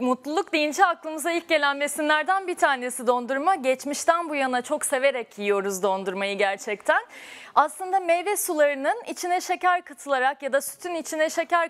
mutluluk deyince aklımıza ilk gelen besinlerden bir tanesi dondurma. Geçmişten bu yana çok severek yiyoruz dondurmayı gerçekten. Aslında meyve sularının içine şeker katılarak ya da sütün içine şeker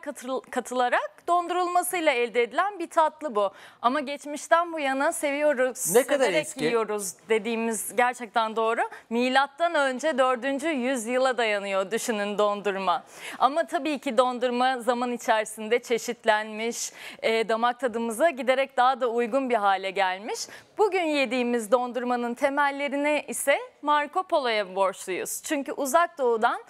katılarak dondurulmasıyla elde edilen bir tatlı bu. Ama geçmişten bu yana seviyoruz, ne kadar severek eski? yiyoruz dediğimiz gerçekten doğru. Milattan önce 4. yüzyıla dayanıyor düşünün dondurma. Ama tabii ki dondurma zaman içerisinde çeşitlenmiş, e, damak tadımıza aslında giderek daha da uygun bir hale gelmiş. Bugün yediğimiz dondurmanın temellerine ise Marco Polo'ya borçluyuz. Çünkü uzak doğudan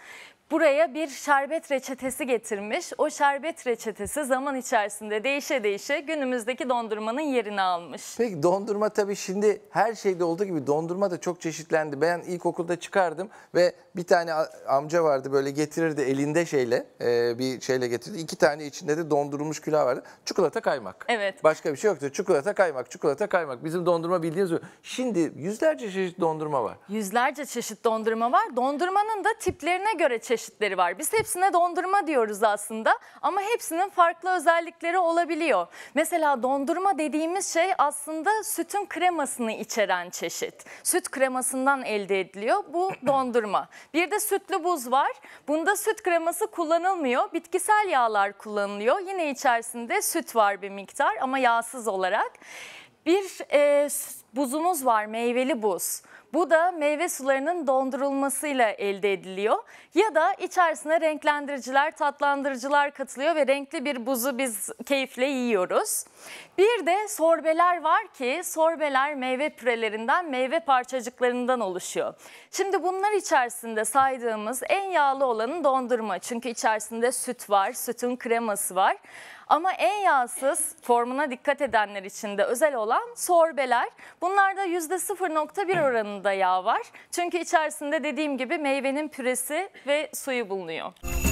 buraya bir şerbet reçetesi getirmiş. O şerbet reçetesi zaman içerisinde değişe değişe günümüzdeki dondurmanın yerini almış. Peki dondurma tabii şimdi her şeyde olduğu gibi dondurma da çok çeşitlendi. Ben ilkokulda çıkardım ve bir tane amca vardı böyle getirirdi elinde şeyle e, bir şeyle getirdi. İki tane içinde de dondurulmuş külah vardı. Çikolata kaymak. Evet. Başka bir şey yoktu. Çikolata kaymak, çikolata kaymak. Bizim dondurma bildiğiniz gibi. Şimdi yüzlerce çeşit dondurma var. Yüzlerce çeşit dondurma var. Dondurmanın da tiplerine göre çeşit çeşitleri var. Biz hepsine dondurma diyoruz aslında ama hepsinin farklı özellikleri olabiliyor. Mesela dondurma dediğimiz şey aslında sütün kremasını içeren çeşit. Süt kremasından elde ediliyor bu dondurma. Bir de sütlü buz var. Bunda süt kreması kullanılmıyor. Bitkisel yağlar kullanılıyor. Yine içerisinde süt var bir miktar ama yağsız olarak. Bir e, buzumuz var meyveli buz. Bu da meyve sularının dondurulmasıyla elde ediliyor. Ya da içerisine renklendiriciler, tatlandırıcılar katılıyor ve renkli bir buzu biz keyifle yiyoruz. Bir de sorbeler var ki sorbeler meyve pürelerinden, meyve parçacıklarından oluşuyor. Şimdi bunlar içerisinde saydığımız en yağlı olanı dondurma. Çünkü içerisinde süt var, sütün kreması var. Ama en yağsız formuna dikkat edenler için de özel olan sorbeler. Bunu Bunlarda %0.1 oranında yağ var. Çünkü içerisinde dediğim gibi meyvenin püresi ve suyu bulunuyor.